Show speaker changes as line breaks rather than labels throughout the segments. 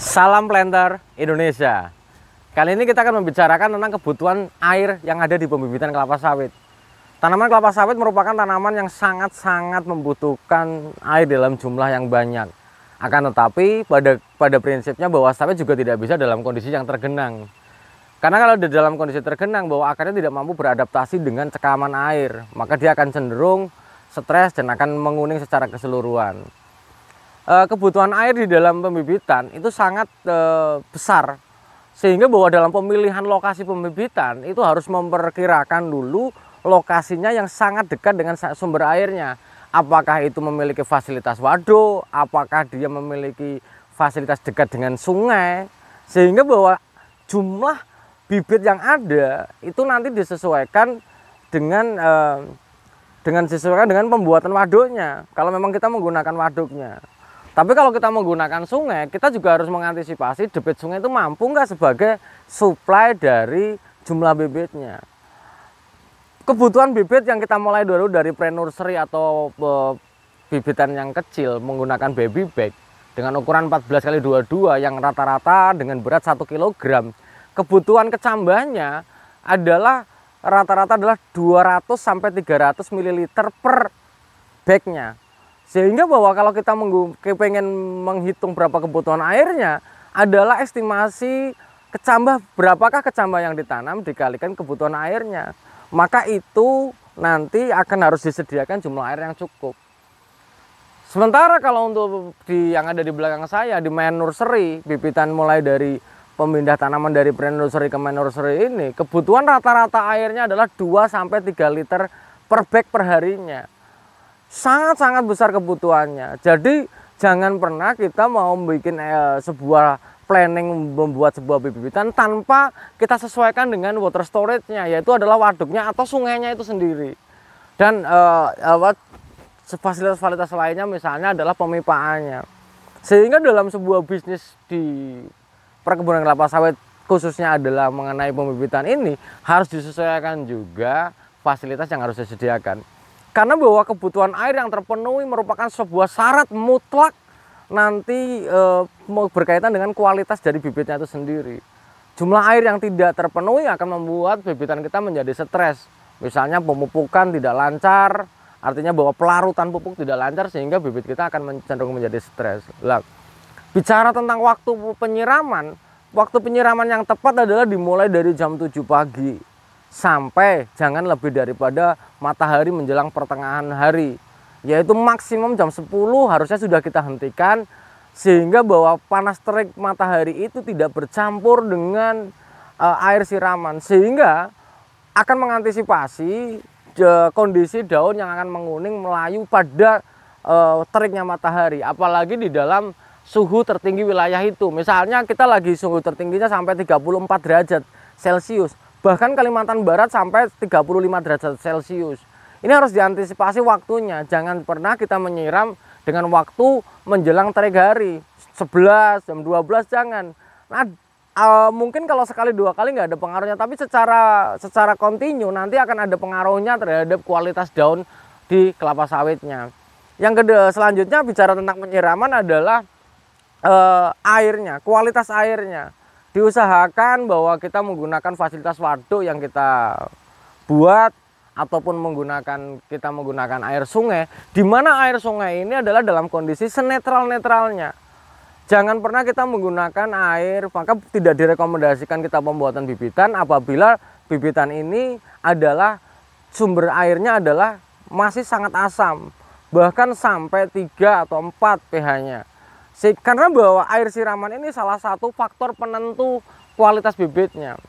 Salam Planter Indonesia. Kali ini kita akan membicarakan tentang kebutuhan air yang ada di pembibitan kelapa sawit. Tanaman kelapa sawit merupakan tanaman yang sangat-sangat membutuhkan air dalam jumlah yang banyak. Akan tetapi pada pada prinsipnya bahwa sawit juga tidak bisa dalam kondisi yang tergenang. Karena kalau di dalam kondisi tergenang bahwa akarnya tidak mampu beradaptasi dengan cekaman air, maka dia akan cenderung stres dan akan menguning secara keseluruhan. Eh, kebutuhan air di dalam pembibitan itu sangat eh, besar sehingga bahwa dalam pemilihan lokasi pembibitan itu harus memperkirakan dulu lokasinya yang sangat dekat dengan sumber airnya apakah itu memiliki fasilitas waduk apakah dia memiliki fasilitas dekat dengan sungai sehingga bahwa jumlah bibit yang ada itu nanti disesuaikan dengan eh, dengan disesuaikan dengan pembuatan waduknya kalau memang kita menggunakan waduknya tapi kalau kita menggunakan sungai, kita juga harus mengantisipasi debit sungai itu mampu nggak sebagai supply dari jumlah bibitnya. Kebutuhan bibit yang kita mulai dulu dari pre-nursery atau e, bibitan yang kecil menggunakan baby bag dengan ukuran 14 kali 22 yang rata-rata dengan berat 1 kg. Kebutuhan kecambahnya adalah rata-rata adalah 200 sampai 300 ml per bagnya. Sehingga bahwa kalau kita pengen menghitung berapa kebutuhan airnya adalah estimasi kecambah berapakah kecambah yang ditanam dikalikan kebutuhan airnya. Maka itu nanti akan harus disediakan jumlah air yang cukup. Sementara kalau untuk di yang ada di belakang saya di main nursery, bibitan mulai dari pemindah tanaman dari brand nursery ke main nursery ini, kebutuhan rata-rata airnya adalah 2 sampai 3 liter per bag harinya sangat-sangat besar kebutuhannya. Jadi jangan pernah kita mau bikin eh, sebuah planning membuat sebuah bibitan tanpa kita sesuaikan dengan water storage-nya yaitu adalah waduknya atau sungainya itu sendiri. Dan eh, apa fasilitas-fasilitas lainnya misalnya adalah pemipaannya. Sehingga dalam sebuah bisnis di perkebunan kelapa sawit khususnya adalah mengenai pembibitan ini harus disesuaikan juga fasilitas yang harus disediakan. Karena bahwa kebutuhan air yang terpenuhi merupakan sebuah syarat mutlak nanti e, berkaitan dengan kualitas dari bibitnya itu sendiri. Jumlah air yang tidak terpenuhi akan membuat bibitan kita menjadi stres. Misalnya pemupukan tidak lancar, artinya bahwa pelarutan pupuk tidak lancar sehingga bibit kita akan cenderung menjadi stres. Lah, bicara tentang waktu penyiraman, waktu penyiraman yang tepat adalah dimulai dari jam 7 pagi sampai jangan lebih daripada matahari menjelang pertengahan hari yaitu maksimum jam 10 harusnya sudah kita hentikan sehingga bahwa panas terik matahari itu tidak bercampur dengan e, air siraman sehingga akan mengantisipasi kondisi daun yang akan menguning melayu pada e, teriknya matahari apalagi di dalam suhu tertinggi wilayah itu misalnya kita lagi suhu tertingginya sampai 34 derajat Celcius bahkan Kalimantan Barat sampai 35 derajat Celcius. Ini harus diantisipasi waktunya, jangan pernah kita menyiram dengan waktu menjelang terik hari 11 jam 12 jangan. Nah, uh, mungkin kalau sekali dua kali nggak ada pengaruhnya, tapi secara secara kontinu nanti akan ada pengaruhnya terhadap kualitas daun di kelapa sawitnya. Yang kedua selanjutnya bicara tentang penyiraman adalah uh, airnya, kualitas airnya diusahakan bahwa kita menggunakan fasilitas waduk yang kita buat ataupun menggunakan kita menggunakan air sungai di mana air sungai ini adalah dalam kondisi senetral-netralnya. Jangan pernah kita menggunakan air, maka tidak direkomendasikan kita pembuatan bibitan apabila bibitan ini adalah sumber airnya adalah masih sangat asam, bahkan sampai 3 atau 4 pH-nya karena bahwa air siraman ini salah satu faktor penentu kualitas bibitnya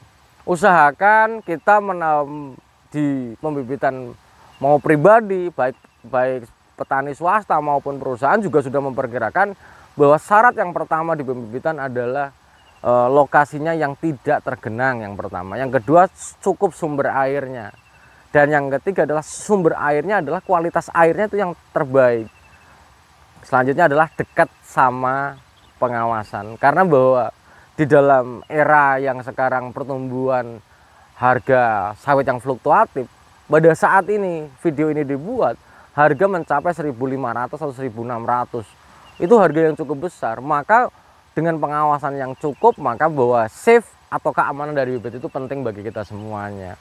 usahakan kita menam di pembibitan mau pribadi baik baik petani swasta maupun perusahaan juga sudah memperkirakan bahwa syarat yang pertama di pembibitan adalah e, lokasinya yang tidak tergenang yang pertama yang kedua cukup sumber airnya dan yang ketiga adalah sumber airnya adalah kualitas airnya itu yang terbaik selanjutnya adalah dekat sama pengawasan karena bahwa di dalam era yang sekarang pertumbuhan harga sawit yang fluktuatif pada saat ini video ini dibuat harga mencapai 1500 atau 1600 itu harga yang cukup besar maka dengan pengawasan yang cukup maka bahwa safe atau keamanan dari bibit itu penting bagi kita semuanya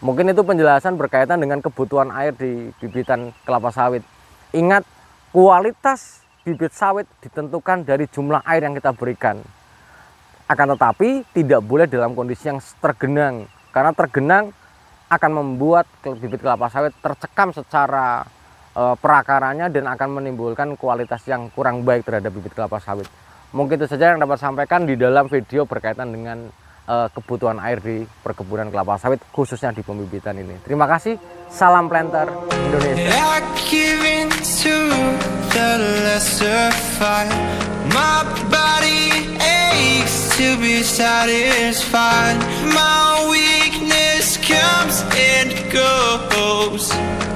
mungkin itu penjelasan berkaitan dengan kebutuhan air di bibitan kelapa sawit ingat kualitas bibit sawit ditentukan dari jumlah air yang kita berikan. Akan tetapi tidak boleh dalam kondisi yang tergenang karena tergenang akan membuat bibit kelapa sawit tercekam secara eh, perakarannya dan akan menimbulkan kualitas yang kurang baik terhadap bibit kelapa sawit. Mungkin itu saja yang dapat sampaikan di dalam video berkaitan dengan eh, kebutuhan air di perkebunan kelapa sawit khususnya di pembibitan ini. Terima kasih. Salam planter Indonesia. the lesser fight My body aches to be satisfied My weakness comes and goes